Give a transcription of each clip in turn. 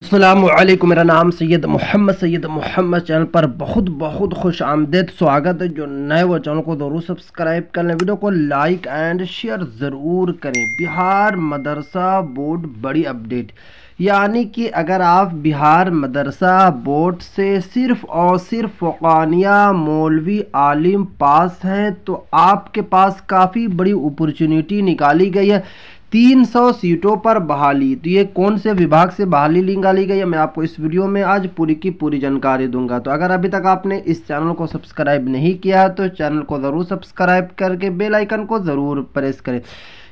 अल्लाम मेरा नाम सैयद मोहम्मद सैयद मोहम्मद चैनल पर बहुत बहुत खुश आमदेद स्वागत है जो नए वो चैनल को ज़रूर सब्सक्राइब कर लें वीडियो को लाइक एंड शेयर ज़रूर करें बिहार मदरसा बोर्ड बड़ी अपडेट यानी कि अगर आप बिहार मदरसा बोर्ड से सिर्फ़ और सिर्फ फ़ानिया मौलवी आलिम पास हैं तो आपके पास काफ़ी बड़ी अपॉर्चुनिटी निकाली गई है तीन सौ सीटों पर बहाली तो ये कौन से विभाग से बहाली निकाली गई है मैं आपको इस वीडियो में आज पूरी की पूरी जानकारी दूंगा तो अगर अभी तक आपने इस चैनल को सब्सक्राइब नहीं किया है तो चैनल को ज़रूर सब्सक्राइब करके बेल आइकन को ज़रूर प्रेस करें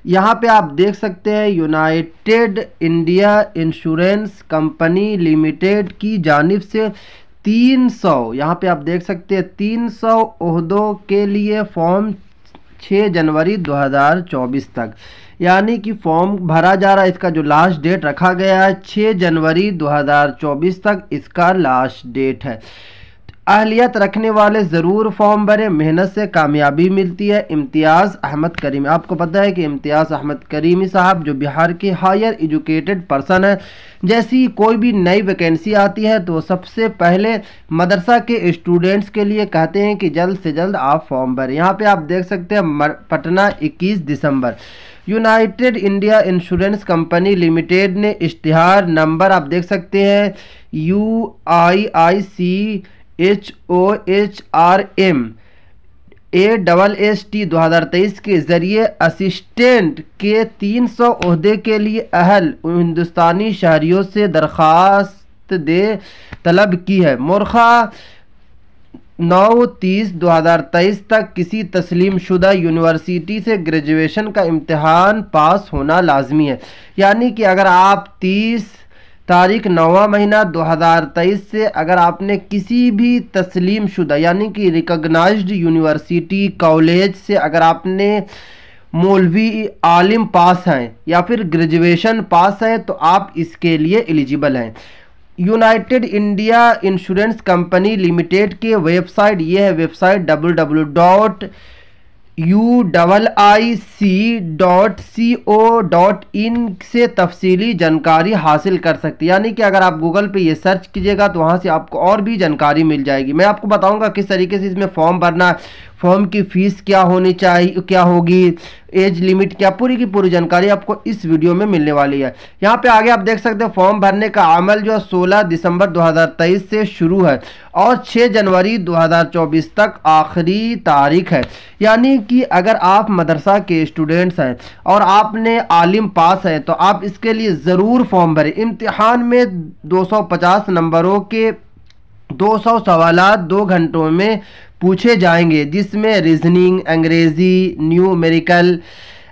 यहाँ पे आप देख सकते हैं united India insurance company limited की जानब से 300 यहाँ पे आप देख सकते हैं तीन सौ के लिए फॉर्म 6 जनवरी 2024 तक यानी कि फॉर्म भरा जा रहा है इसका जो लास्ट डेट रखा गया है 6 जनवरी 2024 तक इसका लास्ट डेट है अहलियत रखने वाले ज़रूर फॉर्म भरें मेहनत से कामयाबी मिलती है इम्तियाज़ अहमद करीम आपको पता है कि इम्तियाज़ अहमद करीमी साहब जो बिहार के हायर एजुकेटेड पर्सन है जैसी कोई भी नई वैकेंसी आती है तो सबसे पहले मदरसा के स्टूडेंट्स के लिए कहते हैं कि जल्द से जल्द आप फॉर्म भरें यहाँ पर आप देख सकते हैं पटना इक्कीस दिसंबर united India insurance company limited ने इश्तहार नंबर आप देख सकते हैं U I I C H O H R M A double S T दो हज़ार तेईस के ज़रिए असिस्टेंट के तीन सौ अहदे के लिए अहल हिंदुस्तानी शहरीों से दरख्वास्त दे तलब की है मोरखा नौ तीस दो हज़ार तेईस तक किसी तस्लीम शुदा यूनिवर्सिटी से ग्रेजुएशन का इम्तहान पास होना लाजमी है यानी कि अगर आप तीस तारीख नौवा महीना 2023 से अगर आपने किसी भी तस्लीम शुदा यानी कि रिकगनाइज्ड यूनिवर्सिटी कॉलेज से अगर आपने मौलवी आलिम पास हैं या फिर ग्रेजुएशन पास हैं तो आप इसके लिए एलिजिबल हैं united India insurance company limited के वेबसाइट ये है website W W dot U double I C dot C O dot in से तफसीली जानकारी हासिल कर सकते हैं यानी कि अगर आप गूगल पे ये सर्च कीजिएगा तो वहाँ से आपको और भी जानकारी मिल जाएगी मैं आपको बताऊँगा किस तरीके से इसमें फॉर्म भरना है फॉर्म की फ़ीस क्या होनी चाहिए क्या होगी एज लिमिट क्या पूरी की पूरी जानकारी आपको इस वीडियो में मिलने वाली है यहाँ पे आगे आप देख सकते हैं फॉर्म भरने का अमल जो है 16 दिसंबर 2023 से शुरू है और 6 जनवरी 2024 तक आखिरी तारीख है यानी कि अगर आप मदरसा के स्टूडेंट्स हैं और आपने आलिम पास हैं तो आप इसके लिए ज़रूर फॉर्म भरें इम्तहान में दो नंबरों के 200 सवाल दो घंटों में पूछे जाएंगे जिसमें रीजनिंग अंग्रेज़ी numerical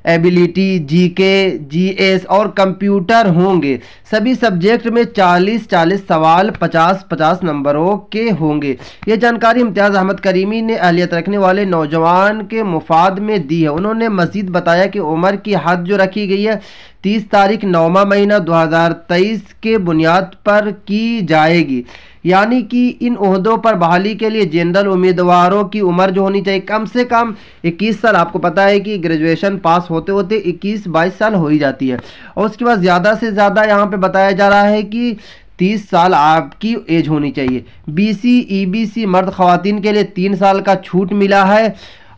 ability GK GS और कंप्यूटर होंगे सभी सब्जेक्ट में 40 40 सवाल 50 50 नंबरों के होंगे ये जानकारी इम्तियाज़ अहमद करीमी ने अहलियत रखने वाले नौजवान के मुफाद में दी है उन्होंने मजीद बताया कि उम्र की हद जो रखी गई है तीस तारीख नौवा महीना 2023 के बुनियाद पर की जाएगी यानी कि इन उहदों पर बहाली के लिए जनरल उम्मीदवारों की उम्र जो होनी चाहिए कम से कम 21 साल आपको पता है कि ग्रेजुएशन पास होते होते 21-22 साल हो ही जाती है और उसके बाद ज़्यादा से ज़्यादा यहाँ पे बताया जा रहा है कि तीस साल आपकी एज होनी चाहिए बी बी सी मर्द खवतिन के लिए तीन साल का छूट मिला है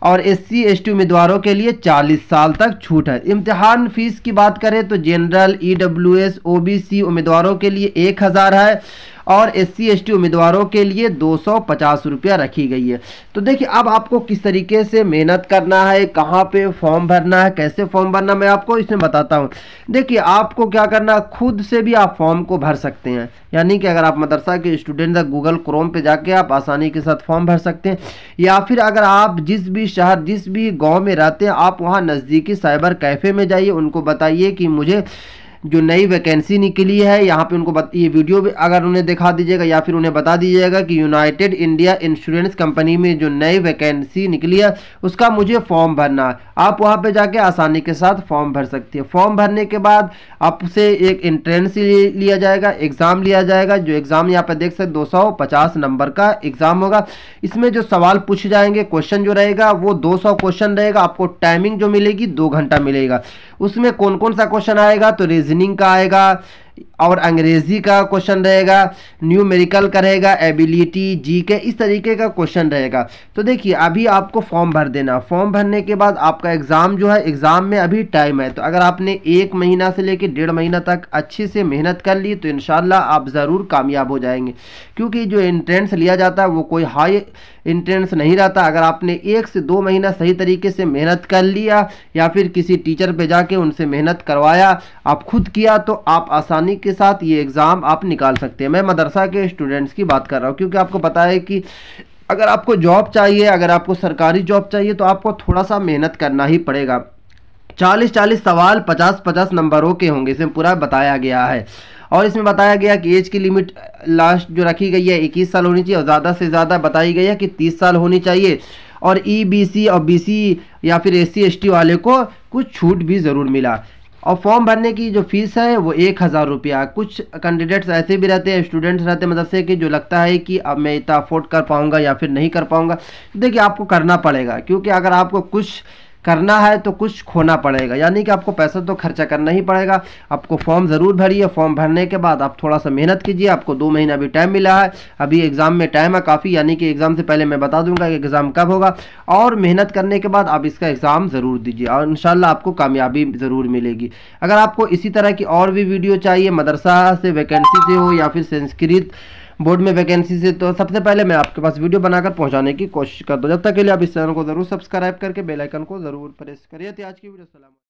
और एस सी एस टी उम्मीदवारों के लिए 40 साल तक छूट है इम्तहान फ़ीस की बात करें तो general E W S O B C उम्मीदवारों के लिए एक हज़ार है और एस सी उम्मीदवारों के लिए दो सौ रखी गई है तो देखिए अब आपको किस तरीके से मेहनत करना है कहाँ पे फॉर्म भरना है कैसे फॉर्म भरना मैं आपको इसमें बताता हूँ देखिए आपको क्या करना खुद से भी आप फॉर्म को भर सकते हैं यानी कि अगर आप मदरसा के स्टूडेंट हैं गूगल क्रोम पे जाके आप आसानी के साथ फॉर्म भर सकते हैं या फिर अगर आप जिस भी शहर जिस भी गांव में रहते हैं आप वहाँ नज़दीकी साइबर कैफ़े में जाइए उनको बताइए कि मुझे जो नई वैकेंसी निकली है यहाँ पे उनको ये वीडियो भी अगर उन्हें दिखा दीजिएगा या फिर उन्हें बता दीजिएगा कि यूनाइटेड इंडिया इंश्योरेंस कंपनी में जो नई वैकेंसी निकली है उसका मुझे फॉर्म भरना आप वहाँ पे जाके आसानी के साथ फॉर्म भर सकती है फॉर्म भरने के बाद आपसे एक इंट्रेंस लिया जाएगा एग्ज़ाम लिया जाएगा जो एग्ज़ाम यहाँ पर देख सकते दो नंबर का एग्ज़ाम होगा इसमें जो सवाल पूछे जाएंगे क्वेश्चन जो रहेगा वो 200 क्वेश्चन रहेगा आपको टाइमिंग जो मिलेगी दो घंटा मिलेगा उसमें कौन कौन सा क्वेश्चन आएगा तो रिज रीजनिंग का आएगा और अंग्रेजी का क्वेश्चन रहेगा न्यूमेरिकल का रहेगा एबिलिटी जी के इस तरीके का क्वेश्चन रहेगा तो देखिए अभी आपको फॉर्म भर देना फॉर्म भरने के बाद आपका एग्ज़ाम जो है एग्ज़ाम में अभी टाइम है तो अगर आपने एक महीना से लेकर डेढ़ महीना तक अच्छे से मेहनत कर ली तो इन आप ज़रूर कामयाब हो जाएंगे क्योंकि जो इंट्रेंस लिया जाता है वो कोई हाई इंट्रेंस नहीं रहता अगर आपने एक से दो महीना सही तरीके से मेहनत कर लिया या फिर किसी टीचर पर जाके उनसे मेहनत करवाया आप खुद किया तो आप आसानी आसानी के साथ ये एग्ज़ाम आप निकाल सकते हैं मैं मदरसा के स्टूडेंट्स की बात कर रहा हूँ क्योंकि आपको पता है कि अगर आपको जॉब चाहिए अगर आपको सरकारी जॉब चाहिए तो आपको थोड़ा सा मेहनत करना ही पड़ेगा चालीस चालीस सवाल पचास पचास नंबरों के होंगे इसमें पूरा बताया गया है और इसमें बताया गया कि एज की लिमिट लास्ट जो रखी गई है इक्कीस साल होनी चाहिए और ज़्यादा से ज़्यादा बताई गई है कि तीस साल होनी चाहिए और ई बी सी और बी सी या फिर एस सी एस टी वाले को कुछ छूट भी ज़रूर मिला और फॉर्म भरने की जो फीस है वो एक हज़ार रुपया कुछ कैंडिडेट्स ऐसे भी रहते हैं स्टूडेंट्स रहते हैं मदरसे के जो लगता है कि अब मैं इतना अफोर्ड कर पाऊँगा या फिर नहीं कर पाऊँगा देखिए आपको करना पड़ेगा क्योंकि अगर आपको कुछ करना है तो कुछ खोना पड़ेगा यानी कि आपको पैसा तो खर्चा करना ही पड़ेगा आपको फॉर्म ज़रूर भरिए फॉर्म भरने के बाद आप थोड़ा सा मेहनत कीजिए आपको दो महीना अभी टाइम मिला है अभी एग्ज़ाम में टाइम है काफ़ी यानी कि एग्ज़ाम से पहले मैं बता दूंगा कि एग्ज़ाम कब होगा और मेहनत करने के बाद आप इसका एग्ज़ाम ज़रूर दीजिए और इन आपको कामयाबी ज़रूर मिलेगी अगर आपको इसी तरह की और भी वीडियो चाहिए मदरसा से वैकेंसी से हो या फिर संस्कृत बोर्ड में वैकेंसी से तो सबसे पहले मैं आपके पास वीडियो बनाकर पहुँचाने की कोशिश करता हूँ जब तक के लिए आप इस चैनल को जरूर सब्सक्राइब करके बेलाइकन को जरूर प्रेस करिए तो आज की वीडियो सलाम